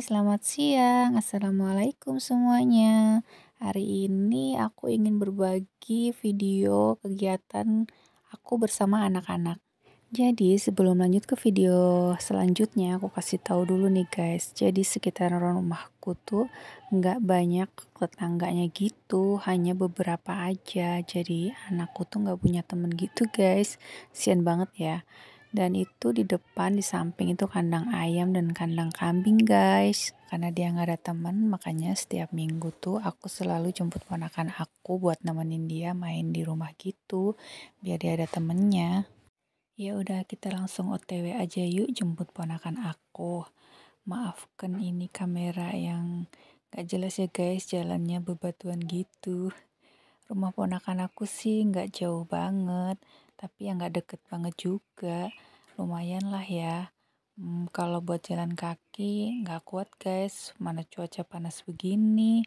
selamat siang. Assalamualaikum semuanya. Hari ini aku ingin berbagi video kegiatan aku bersama anak-anak. Jadi, sebelum lanjut ke video selanjutnya, aku kasih tahu dulu nih, guys. Jadi, sekitar rumahku tuh nggak banyak tetangganya gitu, hanya beberapa aja. Jadi, anakku tuh nggak punya temen gitu, guys. Sian banget ya dan itu di depan di samping itu kandang ayam dan kandang kambing guys karena dia nggak ada teman makanya setiap minggu tuh aku selalu jemput ponakan aku buat nemenin dia main di rumah gitu biar dia ada temennya ya udah kita langsung otw aja yuk jemput ponakan aku maafkan ini kamera yang gak jelas ya guys jalannya bebatuan gitu rumah ponakan aku sih nggak jauh banget tapi yang nggak deket banget juga lumayan lah ya hmm, kalau buat jalan kaki nggak kuat guys mana cuaca panas begini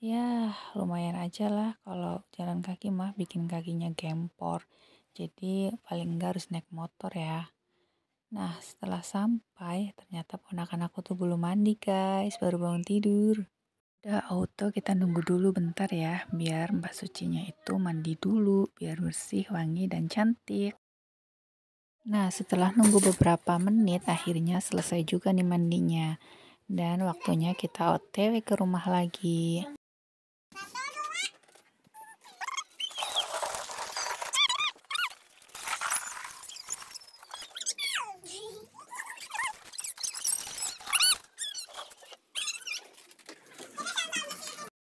ya lumayan aja lah kalau jalan kaki mah bikin kakinya gempor jadi paling nggak harus naik motor ya Nah, setelah sampai, ternyata ponakan aku tuh belum mandi, guys. Baru bangun tidur udah auto kita nunggu dulu bentar ya biar mbak sucinya itu mandi dulu biar bersih wangi dan cantik nah setelah nunggu beberapa menit akhirnya selesai juga nih mandinya dan waktunya kita otw ke rumah lagi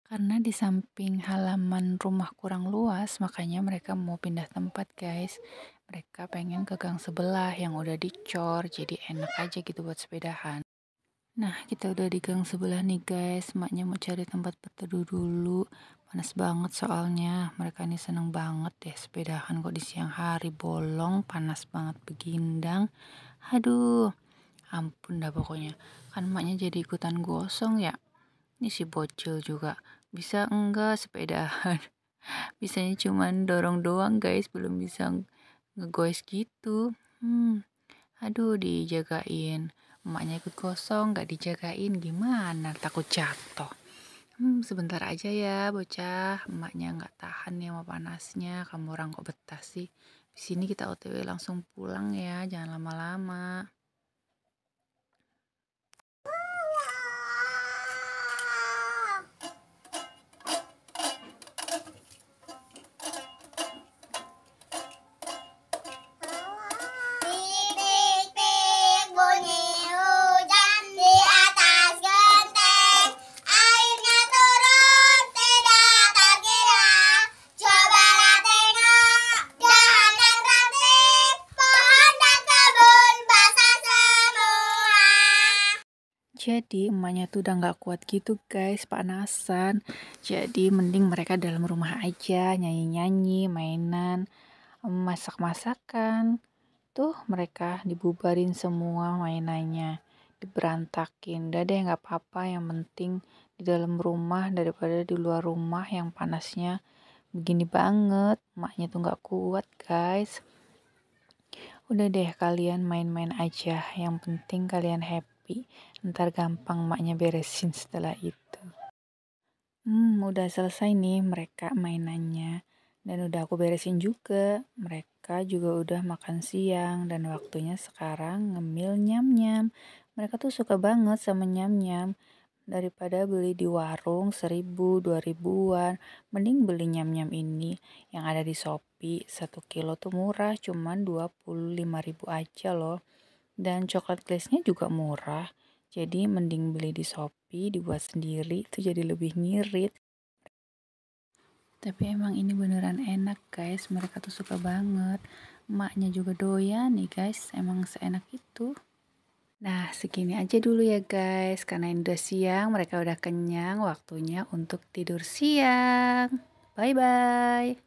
Karena di samping halaman rumah kurang luas, makanya mereka mau pindah tempat, guys. Mereka pengen ke gang sebelah yang udah dicor, jadi enak aja gitu buat sepedahan. Nah, kita udah di gang sebelah nih, guys. Maknya mau cari tempat berteduh dulu. Panas banget soalnya. Mereka ini seneng banget deh sepedahan kok di siang hari bolong, panas banget begindang. Aduh, ampun dah pokoknya. Kan maknya jadi ikutan gosong ya. Ini si bocil juga bisa enggak sepedahan bisanya cuman dorong doang guys belum bisa ngegoes gitu hmm aduh dijagain emaknya ikut kosong nggak dijagain gimana takut jatuh hmm sebentar aja ya bocah emaknya nggak tahan ya sama panasnya kamu orang kok betah sih di sini kita otw langsung pulang ya jangan lama-lama Jadi emaknya tuh udah gak kuat gitu guys, panasan. Jadi mending mereka dalam rumah aja, nyanyi-nyanyi, mainan, masak-masakan. Tuh mereka dibubarin semua mainannya, diberantakin. Udah deh gak apa-apa, yang penting di dalam rumah daripada di luar rumah yang panasnya begini banget. Emaknya tuh gak kuat guys. Udah deh kalian main-main aja, yang penting kalian happy rapi, ntar gampang maknya beresin setelah itu. Hmm, udah selesai nih mereka mainannya. Dan udah aku beresin juga. Mereka juga udah makan siang dan waktunya sekarang ngemil nyam-nyam. Mereka tuh suka banget sama nyam-nyam. Daripada beli di warung seribu, dua ribuan, mending beli nyam-nyam ini yang ada di Shopee. Satu kilo tuh murah, cuman 25 ribu aja loh dan coklat glaze-nya juga murah jadi mending beli di Shopee dibuat sendiri itu jadi lebih ngirit tapi emang ini beneran enak guys mereka tuh suka banget emaknya juga doyan nih guys emang seenak itu Nah, segini aja dulu ya guys, karena ini udah siang, mereka udah kenyang, waktunya untuk tidur siang. Bye-bye.